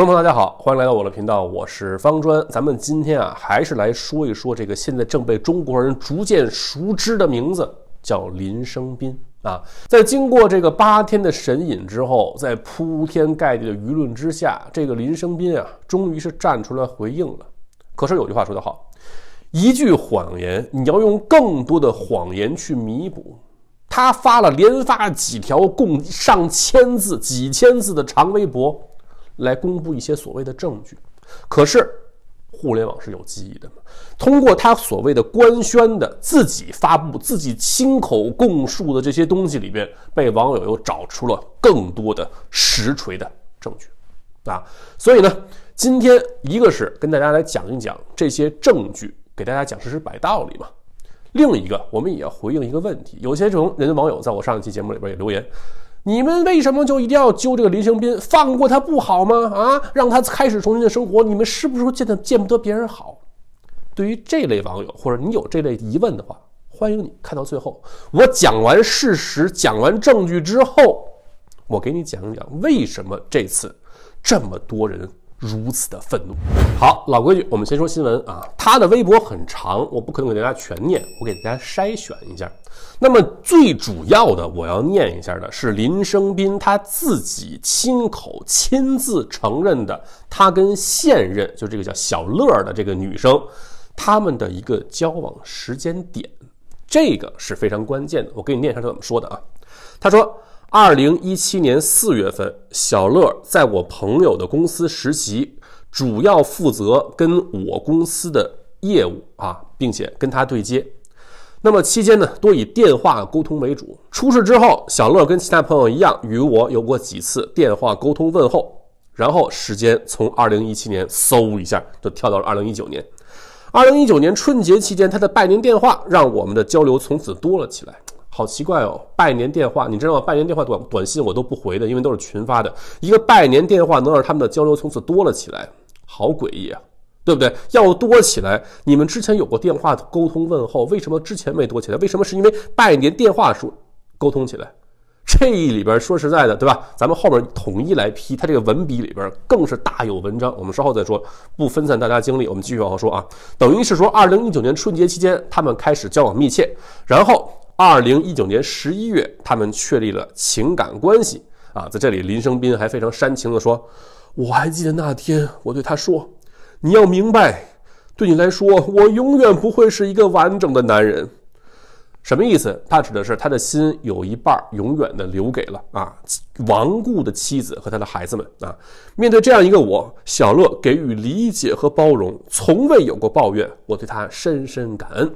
观众朋友大家好，欢迎来到我的频道，我是方砖。咱们今天啊，还是来说一说这个现在正被中国人逐渐熟知的名字，叫林生斌啊。在经过这个八天的神隐之后，在铺天盖地的舆论之下，这个林生斌啊，终于是站出来回应了。可是有句话说得好，一句谎言，你要用更多的谎言去弥补。他发了连发几条，共上千字、几千字的长微博。来公布一些所谓的证据，可是互联网是有记忆的嘛？通过他所谓的官宣的自己发布、自己亲口供述的这些东西里边，被网友又找出了更多的实锤的证据，啊，所以呢，今天一个是跟大家来讲一讲这些证据，给大家讲事实摆道理嘛；另一个我们也要回应一个问题，有些种人网友在我上一期节目里边也留言。你们为什么就一定要揪这个林生斌？放过他不好吗？啊，让他开始重新的生活。你们是不是见得见不得别人好？对于这类网友，或者你有这类疑问的话，欢迎你看到最后。我讲完事实，讲完证据之后，我给你讲讲为什么这次这么多人。如此的愤怒。好，老规矩，我们先说新闻啊。他的微博很长，我不可能给大家全念，我给大家筛选一下。那么最主要的，我要念一下的是林生斌他自己亲口亲自承认的，他跟现任就这个叫小乐的这个女生他们的一个交往时间点，这个是非常关键的。我给你念一下他怎么说的啊。他说。二零一七年四月份，小乐在我朋友的公司实习，主要负责跟我公司的业务啊，并且跟他对接。那么期间呢，多以电话沟通为主。出事之后，小乐跟其他朋友一样，与我有过几次电话沟通问候。然后时间从二零一七年嗖一下就跳到了二零一九年。二零一九年春节期间，他的拜年电话让我们的交流从此多了起来。好奇怪哦！拜年电话，你知道吗？拜年电话短短信我都不回的，因为都是群发的。一个拜年电话能让他们的交流从此多了起来，好诡异啊，对不对？要多起来，你们之前有过电话沟通问候，为什么之前没多起来？为什么是因为拜年电话说沟通起来？这里边说实在的，对吧？咱们后面统一来批他这个文笔里边更是大有文章，我们稍后再说，不分散大家精力，我们继续往后说啊。等于是说，二零一九年春节期间，他们开始交往密切，然后。二零一九年十一月，他们确立了情感关系啊，在这里，林生斌还非常煽情地说：“我还记得那天，我对他说，你要明白，对你来说，我永远不会是一个完整的男人。”什么意思？他指的是他的心有一半永远的留给了啊亡故的妻子和他的孩子们啊。面对这样一个我，小乐给予理解和包容，从未有过抱怨，我对他深深感恩。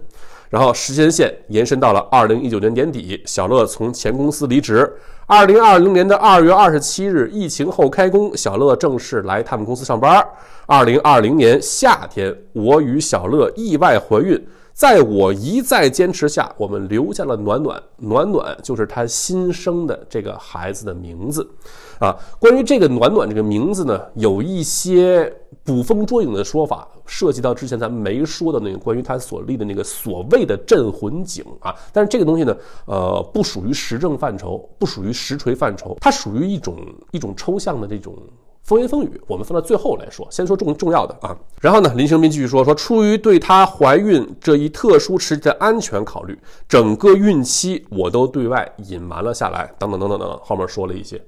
然后时间线延伸到了二零一九年年底，小乐从前公司离职。二零二零年的二月二十七日，疫情后开工，小乐正式来他们公司上班。二零二零年夏天，我与小乐意外怀孕，在我一再坚持下，我们留下了暖暖。暖暖就是他新生的这个孩子的名字。啊，关于这个暖暖这个名字呢，有一些捕风捉影的说法，涉及到之前咱们没说的那个关于他所立的那个所谓的镇魂井啊。但是这个东西呢，呃，不属于实证范畴，不属于实锤范畴，它属于一种一种抽象的这种风言风语。我们放到最后来说，先说重重要的啊。然后呢，林生斌继续说说，出于对她怀孕这一特殊时期的安全考虑，整个孕期我都对外隐瞒了下来。等等等等等等，后面说了一些。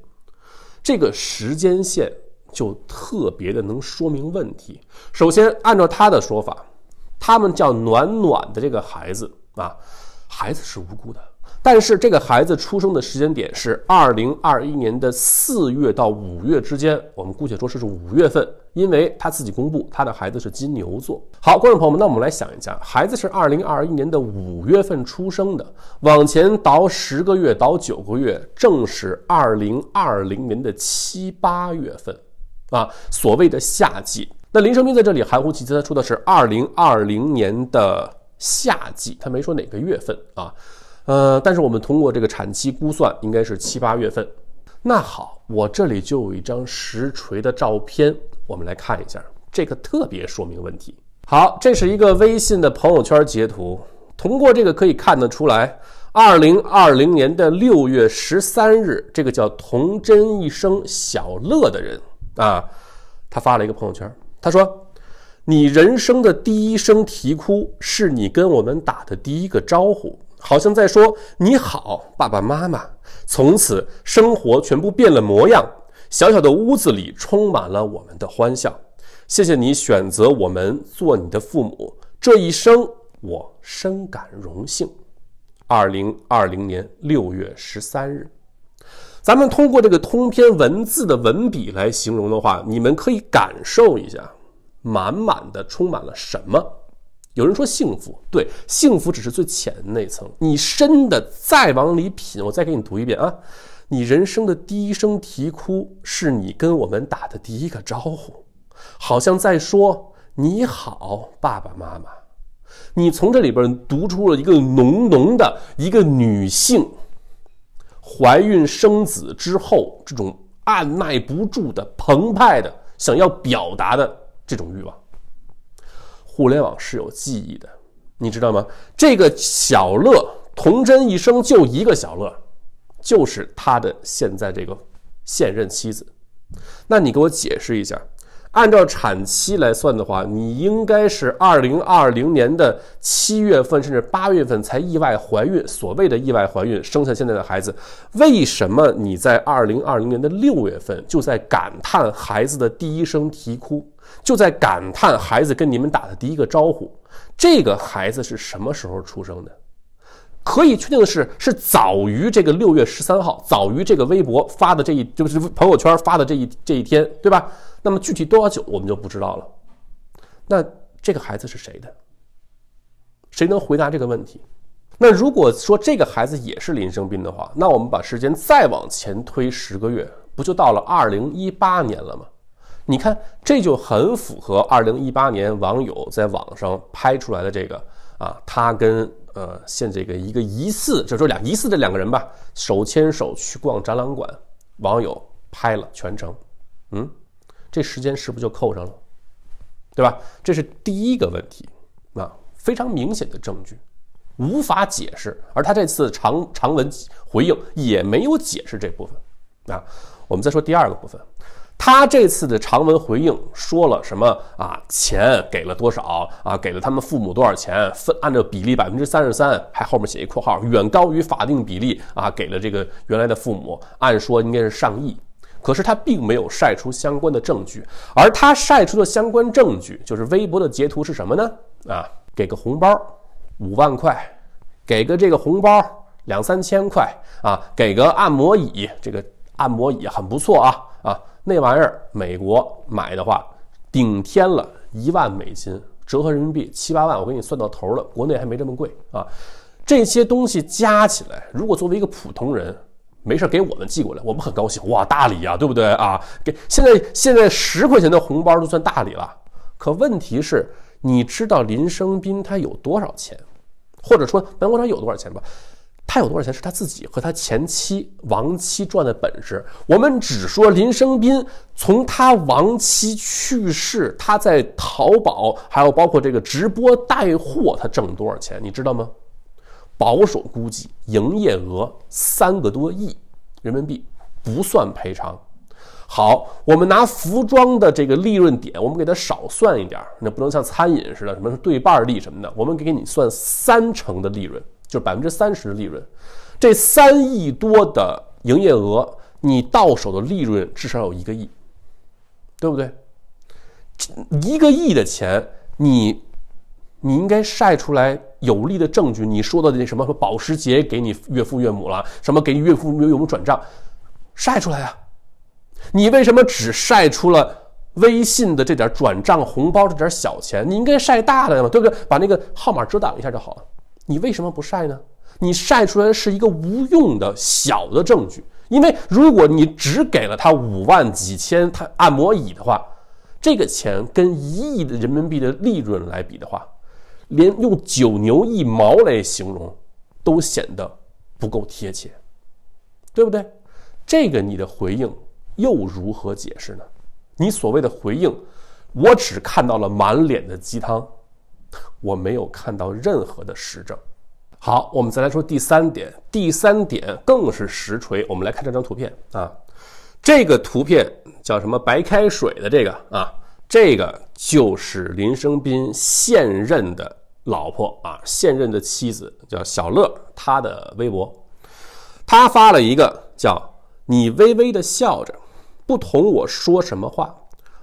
这个时间线就特别的能说明问题。首先，按照他的说法，他们叫暖暖的这个孩子啊，孩子是无辜的，但是这个孩子出生的时间点是二零二一年的四月到五月之间，我们姑且说是五月份。因为他自己公布，他的孩子是金牛座。好，观众朋友们，那我们来想一下，孩子是二零二一年的五月份出生的，往前倒十个月，倒九个月，正是二零二零年的七八月份，啊，所谓的夏季。那林生斌在这里含糊其辞，他说的是二零二零年的夏季，他没说哪个月份啊。呃，但是我们通过这个产期估算，应该是七八月份。那好，我这里就有一张实锤的照片。我们来看一下这个特别说明问题。好，这是一个微信的朋友圈截图。通过这个可以看得出来，二零二零年的六月十三日，这个叫“童真一生小乐”的人啊，他发了一个朋友圈，他说：“你人生的第一声啼哭，是你跟我们打的第一个招呼，好像在说你好，爸爸妈妈。从此，生活全部变了模样。”小小的屋子里充满了我们的欢笑，谢谢你选择我们做你的父母，这一生我深感荣幸。二零二零年六月十三日，咱们通过这个通篇文字的文笔来形容的话，你们可以感受一下，满满的充满了什么？有人说幸福，对，幸福只是最浅的那层，你深的再往里品，我再给你读一遍啊。你人生的第一声啼哭是你跟我们打的第一个招呼，好像在说“你好，爸爸妈妈”。你从这里边读出了一个浓浓的一个女性怀孕生子之后这种按捺不住的澎湃的想要表达的这种欲望。互联网是有记忆的，你知道吗？这个小乐童真一生就一个小乐。就是他的现在这个现任妻子，那你给我解释一下，按照产期来算的话，你应该是二零二零年的七月份甚至八月份才意外怀孕，所谓的意外怀孕生下现在的孩子，为什么你在二零二零年的六月份就在感叹孩子的第一声啼哭，就在感叹孩子跟你们打的第一个招呼，这个孩子是什么时候出生的？可以确定的是，是早于这个六月十三号，早于这个微博发的这一就是朋友圈发的这一这一天，对吧？那么具体多久我们就不知道了。那这个孩子是谁的？谁能回答这个问题？那如果说这个孩子也是林生斌的话，那我们把时间再往前推十个月，不就到了二零一八年了吗？你看，这就很符合二零一八年网友在网上拍出来的这个。啊，他跟呃，现这个一个疑似，就说两疑似这两个人吧，手牵手去逛展览馆，网友拍了全程，嗯，这时间是不是就扣上了，对吧？这是第一个问题，啊，非常明显的证据，无法解释，而他这次长长文回应也没有解释这部分，啊，我们再说第二个部分。他这次的长文回应说了什么啊？钱给了多少啊？给了他们父母多少钱？分按照比例百分之三十三，还后面写一括号，远高于法定比例啊！给了这个原来的父母，按说应该是上亿，可是他并没有晒出相关的证据。而他晒出的相关证据就是微博的截图是什么呢？啊，给个红包五万块，给个这个红包两三千块啊，给个按摩椅，这个按摩椅很不错啊啊。那玩意儿，美国买的话，顶天了一万美金，折合人民币七八万。我给你算到头了，国内还没这么贵啊。这些东西加起来，如果作为一个普通人，没事给我们寄过来，我们很高兴。哇，大礼呀，对不对啊？给现在现在十块钱的红包都算大礼了。可问题是你知道林生斌他有多少钱，或者说南广长有多少钱吧？他有多少钱是他自己和他前妻、亡妻赚的本事。我们只说林生斌从他亡妻去世，他在淘宝还有包括这个直播带货，他挣多少钱，你知道吗？保守估计，营业额三个多亿人民币，不算赔偿。好，我们拿服装的这个利润点，我们给他少算一点，那不能像餐饮似的，什么对半利什么的，我们给你算三成的利润。就是百分之三十的利润，这三亿多的营业额，你到手的利润至少有一个亿，对不对？一个亿的钱，你你应该晒出来有力的证据。你说的那什么，保时捷给你岳父岳母了，什么给你岳父岳母转账，晒出来啊！你为什么只晒出了微信的这点转账红包这点小钱？你应该晒大的嘛，对不对？把那个号码遮挡一下就好。了。你为什么不晒呢？你晒出来是一个无用的小的证据，因为如果你只给了他五万几千他按摩椅的话，这个钱跟一亿的人民币的利润来比的话，连用九牛一毛来形容都显得不够贴切，对不对？这个你的回应又如何解释呢？你所谓的回应，我只看到了满脸的鸡汤。我没有看到任何的实证。好，我们再来说第三点，第三点更是实锤。我们来看这张图片啊，这个图片叫什么？白开水的这个啊，这个就是林生斌现任的老婆啊，现任的妻子叫小乐，她的微博，她发了一个叫“你微微的笑着，不同我说什么话”，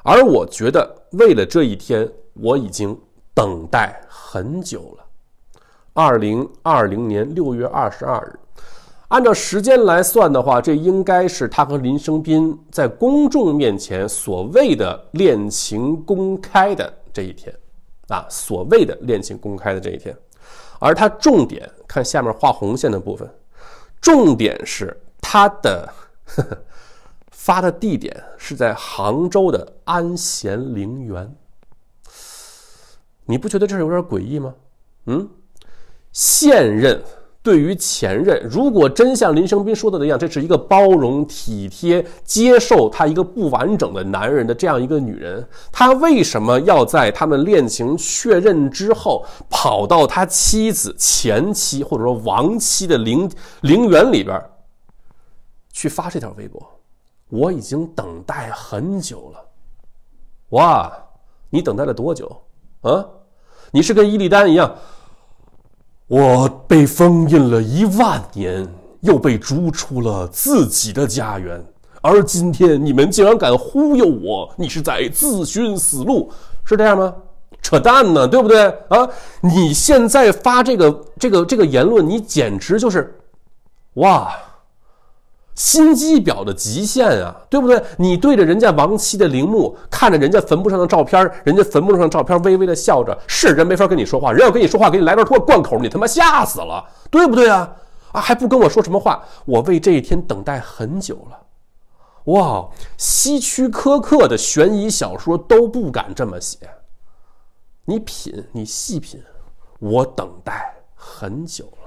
而我觉得为了这一天，我已经。等待很久了。二零二零年六月二十二日，按照时间来算的话，这应该是他和林生斌在公众面前所谓的恋情公开的这一天啊，所谓的恋情公开的这一天。而他重点看下面画红线的部分，重点是他的呵呵 发的地点是在杭州的安贤陵园。你不觉得这是有点诡异吗？嗯，现任对于前任，如果真像林生斌说的那样，这是一个包容、体贴、接受他一个不完整的男人的这样一个女人，他为什么要在他们恋情确认之后，跑到他妻子、前妻或者说亡妻的陵陵园里边去发这条微博？我已经等待很久了。哇，你等待了多久？啊！你是跟伊利丹一样，我被封印了一万年，又被逐出了自己的家园，而今天你们竟然敢忽悠我，你是在自寻死路，是这样吗？扯淡呢，对不对？啊！你现在发这个、这个、这个言论，你简直就是，哇！心机婊的极限啊，对不对？你对着人家亡妻的陵墓，看着人家坟墓上的照片，人家坟墓上照片微微的笑着，是人没法跟你说话，人要跟你说话给你来段脱罐口，你他妈吓死了，对不对啊？啊，还不跟我说什么话？我为这一天等待很久了。哇，希区柯克的悬疑小说都不敢这么写，你品，你细品，我等待很久了。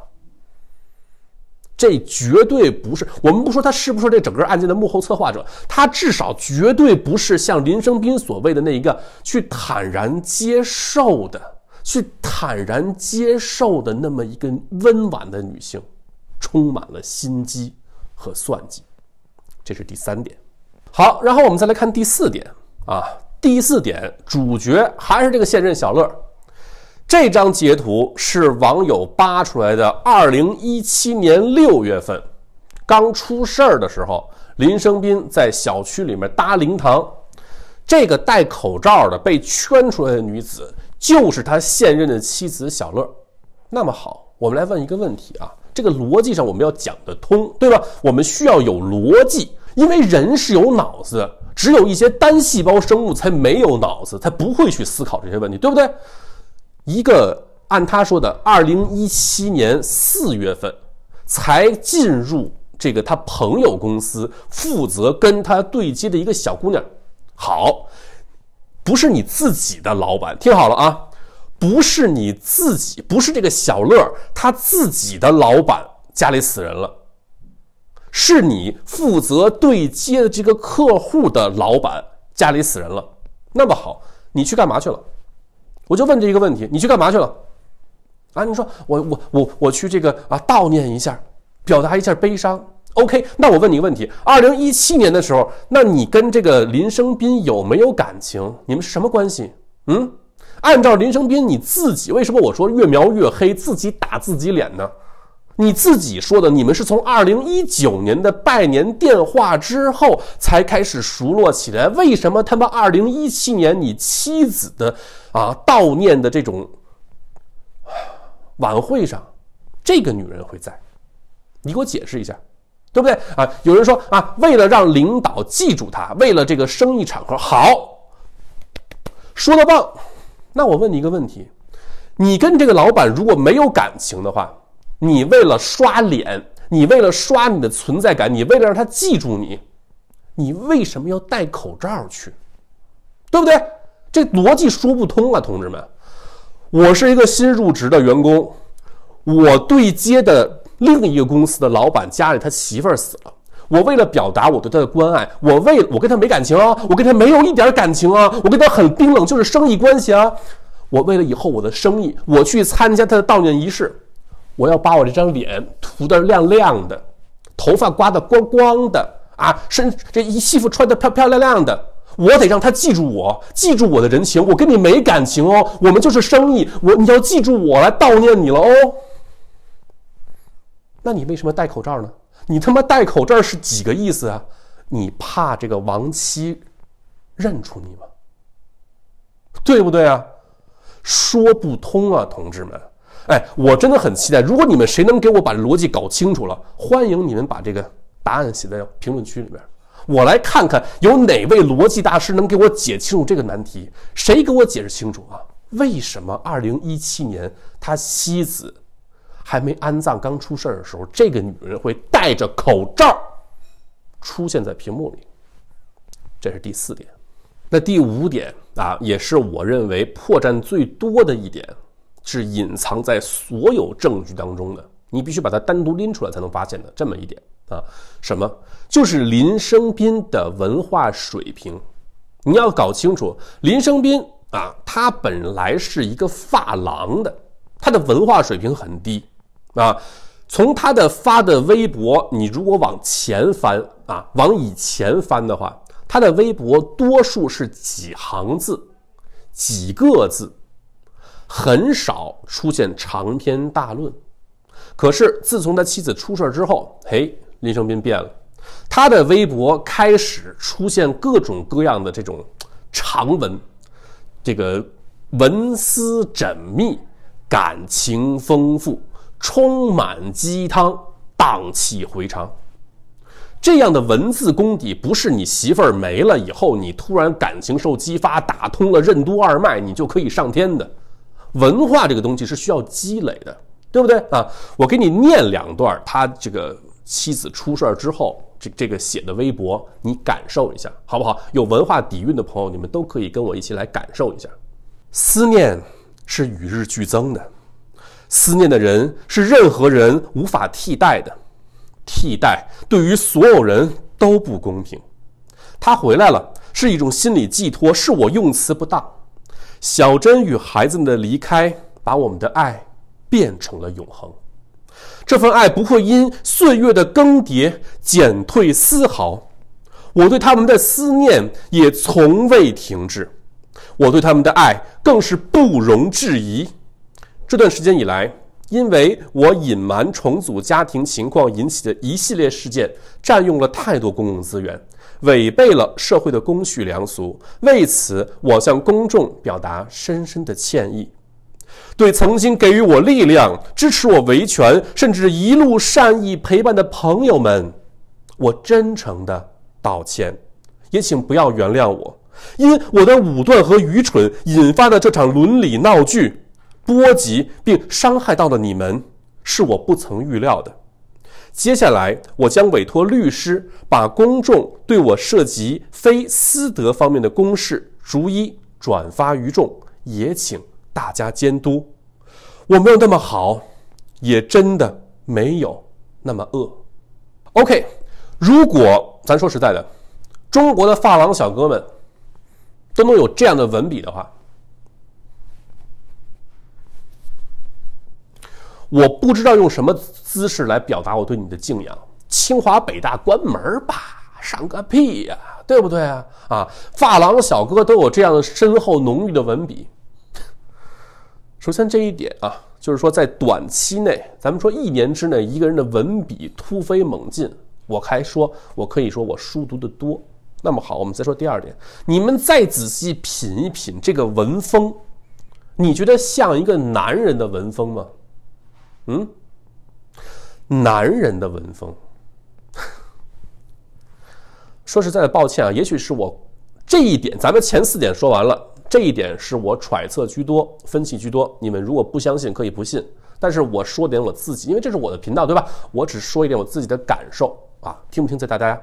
这绝对不是我们不说他是不是这整个案件的幕后策划者，他至少绝对不是像林生斌所谓的那一个去坦然接受的、去坦然接受的那么一个温婉的女性，充满了心机和算计，这是第三点。好，然后我们再来看第四点啊，第四点主角还是这个现任小乐。这张截图是网友扒出来的，二零一七年六月份刚出事儿的时候，林生斌在小区里面搭灵堂，这个戴口罩的被圈出来的女子就是他现任的妻子小乐。那么好，我们来问一个问题啊，这个逻辑上我们要讲得通，对吧？我们需要有逻辑，因为人是有脑子，只有一些单细胞生物才没有脑子，才不会去思考这些问题，对不对？一个按他说的，二零一七年四月份才进入这个他朋友公司负责跟他对接的一个小姑娘，好，不是你自己的老板，听好了啊，不是你自己，不是这个小乐他自己的老板家里死人了，是你负责对接的这个客户的老板家里死人了，那么好，你去干嘛去了？我就问这一个问题，你去干嘛去了？啊，你说我我我我去这个啊悼念一下，表达一下悲伤。OK，那我问你个问题：二零一七年的时候，那你跟这个林生斌有没有感情？你们是什么关系？嗯，按照林生斌你自己，为什么我说越描越黑，自己打自己脸呢？你自己说的，你们是从二零一九年的拜年电话之后才开始熟络起来？为什么他妈二零一七年你妻子的啊悼念的这种晚会上，这个女人会在？你给我解释一下，对不对啊？有人说啊，为了让领导记住他，为了这个生意场合好，说的棒。那我问你一个问题：你跟这个老板如果没有感情的话？你为了刷脸，你为了刷你的存在感，你为了让他记住你，你为什么要戴口罩去？对不对？这逻辑说不通啊，同志们！我是一个新入职的员工，我对接的另一个公司的老板家里他媳妇儿死了，我为了表达我对他的关爱，我为我跟他没感情啊，我跟他没有一点感情啊，我跟他很冰冷，就是生意关系啊。我为了以后我的生意，我去参加他的悼念仪式。我要把我这张脸涂得亮亮的，头发刮得光光的啊，身这一西服穿得漂漂亮亮的，我得让他记住我，记住我的人情。我跟你没感情哦，我们就是生意。我你要记住我来悼念你了哦。那你为什么戴口罩呢？你他妈戴口罩是几个意思啊？你怕这个亡妻认出你吗？对不对啊？说不通啊，同志们。哎，我真的很期待。如果你们谁能给我把逻辑搞清楚了，欢迎你们把这个答案写在评论区里面，我来看看有哪位逻辑大师能给我解清楚这个难题。谁给我解释清楚啊？为什么二零一七年他妻子还没安葬、刚出事儿的时候，这个女人会戴着口罩出现在屏幕里？这是第四点。那第五点啊，也是我认为破绽最多的一点。是隐藏在所有证据当中的，你必须把它单独拎出来才能发现的这么一点啊！什么？就是林生斌的文化水平，你要搞清楚，林生斌啊，他本来是一个发廊的，他的文化水平很低啊。从他的发的微博，你如果往前翻啊，往以前翻的话，他的微博多数是几行字，几个字。很少出现长篇大论，可是自从他妻子出事儿之后，嘿，林生斌变了，他的微博开始出现各种各样的这种长文，这个文思缜密，感情丰富，充满鸡汤，荡气回肠。这样的文字功底，不是你媳妇儿没了以后，你突然感情受激发，打通了任督二脉，你就可以上天的。文化这个东西是需要积累的，对不对啊？我给你念两段，他这个妻子出事儿之后，这这个写的微博，你感受一下，好不好？有文化底蕴的朋友，你们都可以跟我一起来感受一下。思念是与日俱增的，思念的人是任何人无法替代的，替代对于所有人都不公平。他回来了，是一种心理寄托，是我用词不当。小珍与孩子们的离开，把我们的爱变成了永恒。这份爱不会因岁月的更迭减退丝毫。我对他们的思念也从未停止，我对他们的爱更是不容置疑。这段时间以来，因为我隐瞒重组家庭情况引起的一系列事件，占用了太多公共资源。违背了社会的公序良俗，为此我向公众表达深深的歉意。对曾经给予我力量、支持我维权，甚至一路善意陪伴的朋友们，我真诚的道歉。也请不要原谅我，因我的武断和愚蠢引发的这场伦理闹剧，波及并伤害到了你们，是我不曾预料的。接下来，我将委托律师把公众对我涉及非私德方面的公示逐一转发于众，也请大家监督。我没有那么好，也真的没有那么恶。OK，如果咱说实在的，中国的发廊小哥们都能有这样的文笔的话。我不知道用什么姿势来表达我对你的敬仰。清华北大关门吧，上个屁呀，对不对啊？啊，发廊小哥都有这样深厚浓郁的文笔。首先这一点啊，就是说在短期内，咱们说一年之内，一个人的文笔突飞猛进。我还说，我可以说我书读的多。那么好，我们再说第二点，你们再仔细品一品这个文风，你觉得像一个男人的文风吗？嗯，男人的文风，说实在的，抱歉啊，也许是我这一点，咱们前四点说完了，这一点是我揣测居多，分析居多。你们如果不相信，可以不信。但是我说点我自己，因为这是我的频道，对吧？我只说一点我自己的感受啊，听不听在大家。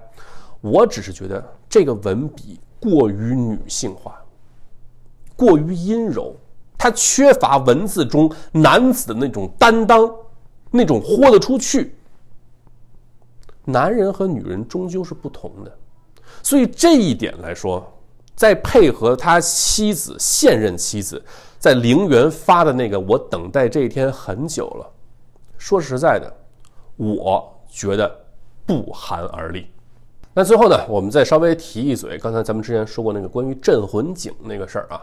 我只是觉得这个文笔过于女性化，过于阴柔。他缺乏文字中男子的那种担当，那种豁得出去。男人和女人终究是不同的，所以这一点来说，在配合他妻子现任妻子在陵园发的那个“我等待这一天很久了”，说实在的，我觉得不寒而栗。那最后呢，我们再稍微提一嘴，刚才咱们之前说过那个关于镇魂井那个事儿啊。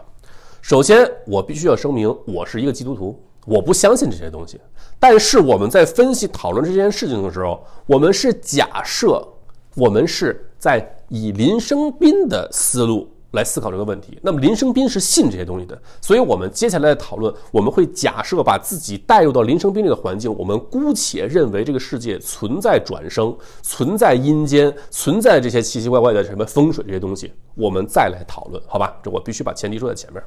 首先，我必须要声明，我是一个基督徒，我不相信这些东西。但是我们在分析讨论这件事情的时候，我们是假设，我们是在以林生斌的思路来思考这个问题。那么林生斌是信这些东西的，所以我们接下来的讨论，我们会假设把自己带入到林生斌这个环境，我们姑且认为这个世界存在转生，存在阴间，存在这些奇奇怪怪的什么风水这些东西，我们再来讨论，好吧？这我必须把前提说在前面。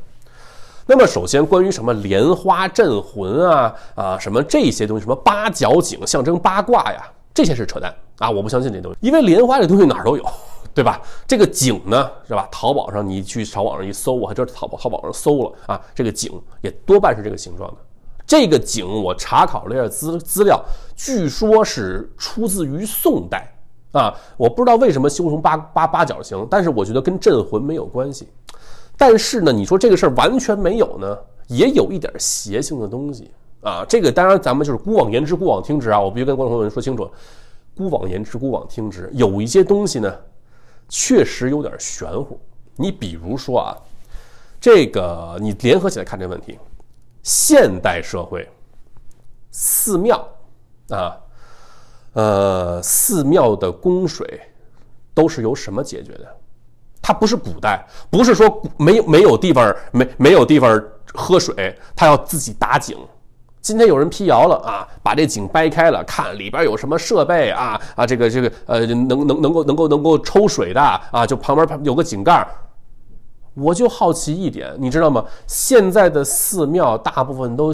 那么，首先，关于什么莲花镇魂啊啊，什么这些东西，什么八角井象征八卦呀，这些是扯淡啊！我不相信这东西，因为莲花这东西哪儿都有，对吧？这个井呢，是吧？淘宝上你去淘网上一搜，我还道淘宝淘宝上搜了啊，这个井也多半是这个形状的。这个井我查考了一下资资料，据说是出自于宋代啊，我不知道为什么修成八八八角形，但是我觉得跟镇魂没有关系。但是呢，你说这个事儿完全没有呢，也有一点邪性的东西啊。这个当然，咱们就是孤妄言之，孤妄听之啊。我必须跟观众朋友们说清楚，孤妄言之，孤妄听之，有一些东西呢，确实有点玄乎。你比如说啊，这个你联合起来看这个问题，现代社会，寺庙啊，呃，寺庙的供水都是由什么解决的？它不是古代，不是说没有没有地方没没有地方喝水，他要自己打井。今天有人辟谣了啊，把这井掰开了，看里边有什么设备啊啊，这个这个呃能能能够能够能够抽水的啊，就旁边有个井盖我就好奇一点，你知道吗？现在的寺庙大部分都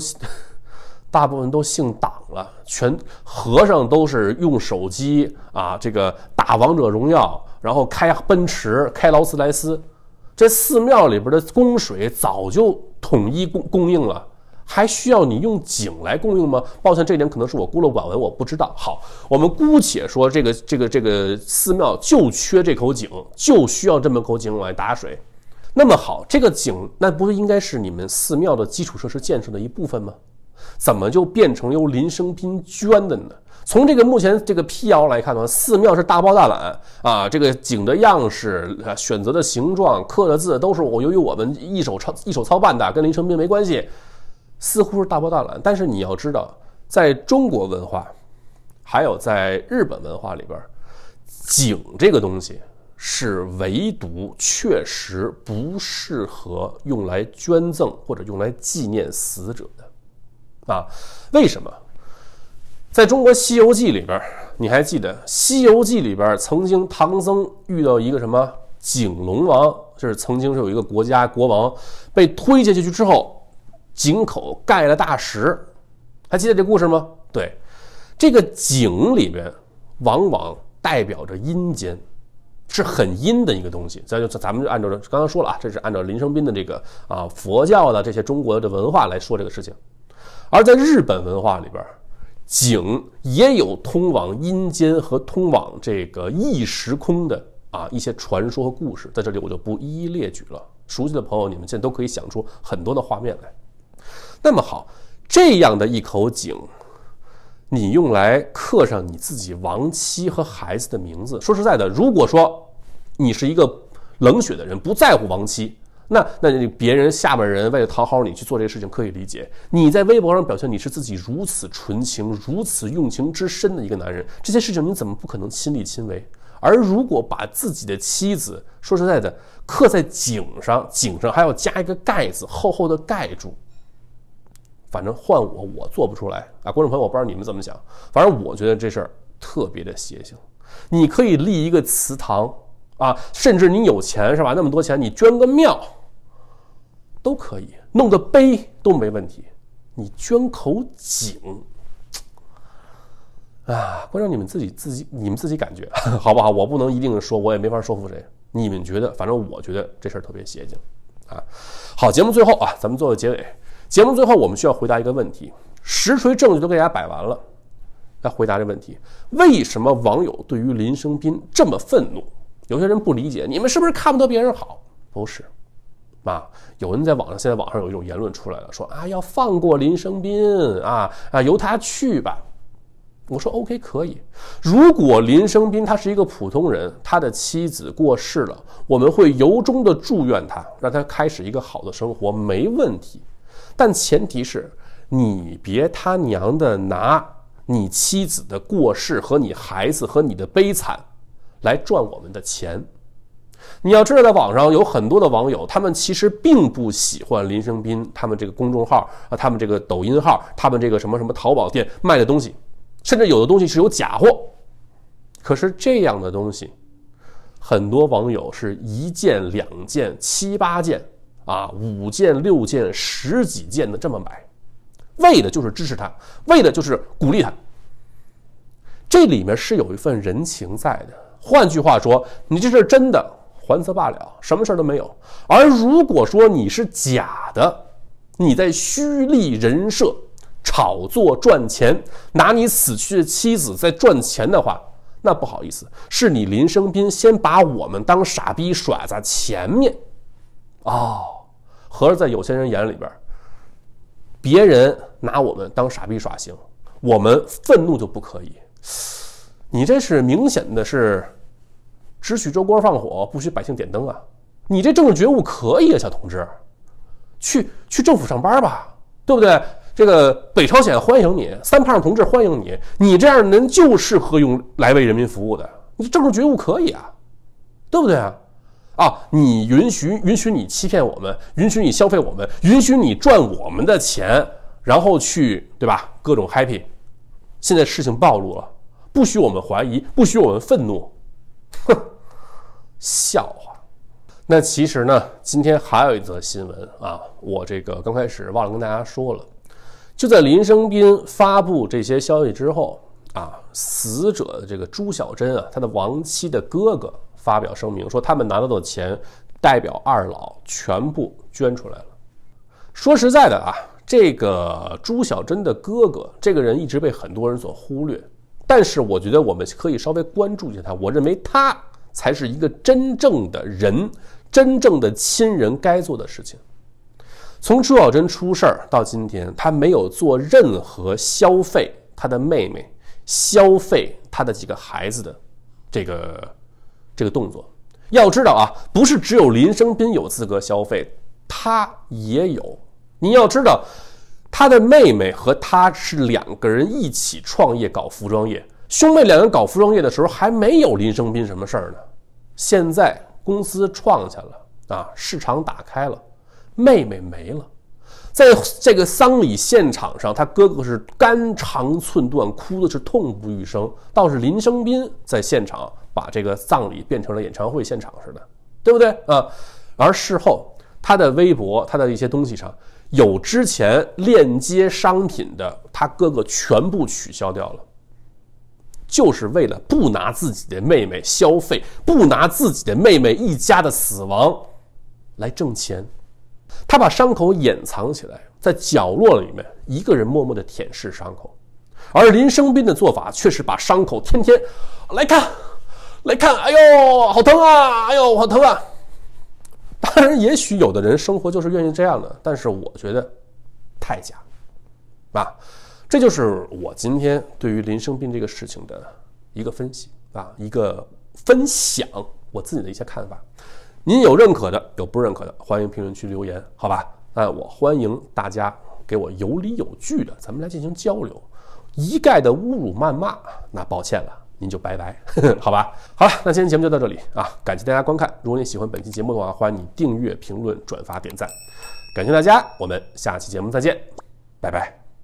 大部分都姓党了，全和尚都是用手机啊，这个打王者荣耀。然后开奔驰，开劳斯莱斯，这寺庙里边的供水早就统一供供应了，还需要你用井来供应吗？抱歉，这一点可能是我孤陋寡闻，我不知道。好，我们姑且说这个这个这个寺庙就缺这口井，就需要这么口井往外打水。那么好，这个井那不是应该是你们寺庙的基础设施建设的一部分吗？怎么就变成由林生斌捐的呢？从这个目前这个辟谣来看呢，寺庙是大包大揽啊，这个景的样式、啊、选择的形状、刻的字都是我由于我们一手操一手操办的，跟林承斌没关系，似乎是大包大揽。但是你要知道，在中国文化，还有在日本文化里边，景这个东西是唯独确实不适合用来捐赠或者用来纪念死者的啊，为什么？在中国《西游记》里边，你还记得《西游记》里边曾经唐僧遇到一个什么井龙王？就是曾经是有一个国家国王被推下去去之后，井口盖了大石。还记得这故事吗？对，这个井里边往往代表着阴间，是很阴的一个东西。咱就咱们就按照刚刚说了啊，这是按照林生斌的这个啊佛教的这些中国的文化来说这个事情。而在日本文化里边。井也有通往阴间和通往这个异时空的啊一些传说和故事，在这里我就不一一列举了。熟悉的朋友，你们现在都可以想出很多的画面来。那么好，这样的一口井，你用来刻上你自己亡妻和孩子的名字。说实在的，如果说你是一个冷血的人，不在乎亡妻。那那你别人下边人为了讨好你去做这个事情可以理解。你在微博上表现你是自己如此纯情、如此用情之深的一个男人，这些事情你怎么不可能亲力亲为？而如果把自己的妻子说实在的刻在井上，井上还要加一个盖子，厚厚的盖住，反正换我我做不出来啊！观众朋友，我不知道你们怎么想，反正我觉得这事儿特别的邪性。你可以立一个祠堂啊，甚至你有钱是吧？那么多钱你捐个庙。都可以弄个碑都没问题，你捐口井，啊，关众你们自己自己你们自己感觉好不好？我不能一定说，我也没法说服谁。你们觉得，反正我觉得这事儿特别邪性，啊，好，节目最后啊，咱们做个结尾。节目最后，我们需要回答一个问题：实锤证据都给大家摆完了，来回答这问题，为什么网友对于林生斌这么愤怒？有些人不理解，你们是不是看不得别人好？不是。啊！有人在网上，现在网上有一种言论出来了，说啊，要放过林生斌啊啊，由他去吧。我说 OK 可以。如果林生斌他是一个普通人，他的妻子过世了，我们会由衷的祝愿他，让他开始一个好的生活，没问题。但前提是你别他娘的拿你妻子的过世和你孩子和你的悲惨来赚我们的钱。你要知道，在网上有很多的网友，他们其实并不喜欢林生斌，他们这个公众号啊，他们这个抖音号，他们这个什么什么淘宝店卖的东西，甚至有的东西是有假货。可是这样的东西，很多网友是一件、两件、七八件啊，五件、六件、十几件的这么买，为的就是支持他，为的就是鼓励他。这里面是有一份人情在的。换句话说，你这事真的。还则罢了，什么事儿都没有。而如果说你是假的，你在虚立人设、炒作赚钱，拿你死去的妻子在赚钱的话，那不好意思，是你林生斌先把我们当傻逼耍在前面。哦，合着在有些人眼里边，别人拿我们当傻逼耍行，我们愤怒就不可以？你这是明显的是。只许州官放火，不许百姓点灯啊！你这政治觉悟可以啊，小同志，去去政府上班吧，对不对？这个北朝鲜欢迎你，三胖同志欢迎你，你这样人就适合用来为人民服务的。你政治觉悟可以啊，对不对啊？啊，你允许允许你欺骗我们，允许你消费我们，允许你赚我们的钱，然后去对吧？各种 happy。现在事情暴露了，不许我们怀疑，不许我们愤怒。哼，笑话。那其实呢，今天还有一则新闻啊，我这个刚开始忘了跟大家说了。就在林生斌发布这些消息之后啊，死者的这个朱小珍啊，他的亡妻的哥哥发表声明说，他们拿到的钱代表二老全部捐出来了。说实在的啊，这个朱小珍的哥哥这个人一直被很多人所忽略。但是我觉得我们可以稍微关注一下他。我认为他才是一个真正的人，真正的亲人该做的事情。从朱小珍出事儿到今天，他没有做任何消费他的妹妹、消费他的几个孩子的这个这个动作。要知道啊，不是只有林生斌有资格消费，他也有。你要知道。他的妹妹和他是两个人一起创业搞服装业，兄妹两人搞服装业的时候还没有林生斌什么事儿呢，现在公司创下了啊，市场打开了，妹妹没了，在这个丧礼现场上，他哥哥是肝肠寸断，哭的是痛不欲生，倒是林生斌在现场把这个葬礼变成了演唱会现场似的，对不对啊？而事后他的微博，他的一些东西上。有之前链接商品的，他哥哥全部取消掉了，就是为了不拿自己的妹妹消费，不拿自己的妹妹一家的死亡来挣钱。他把伤口掩藏起来，在角落里面，一个人默默的舔舐伤口。而林生斌的做法却是把伤口天天来看，来看，哎呦，好疼啊！哎呦，好疼啊！当然，也许有的人生活就是愿意这样的，但是我觉得太假，啊，这就是我今天对于林生斌这个事情的一个分析啊，一个分享我自己的一些看法。您有认可的，有不认可的，欢迎评论区留言，好吧？那我欢迎大家给我有理有据的，咱们来进行交流。一概的侮辱谩骂，那抱歉了。您就拜拜，好吧，好了，那今天节目就到这里啊，感谢大家观看。如果你喜欢本期节目的话，欢迎你订阅、评论、转发、点赞，感谢大家，我们下期节目再见，拜拜。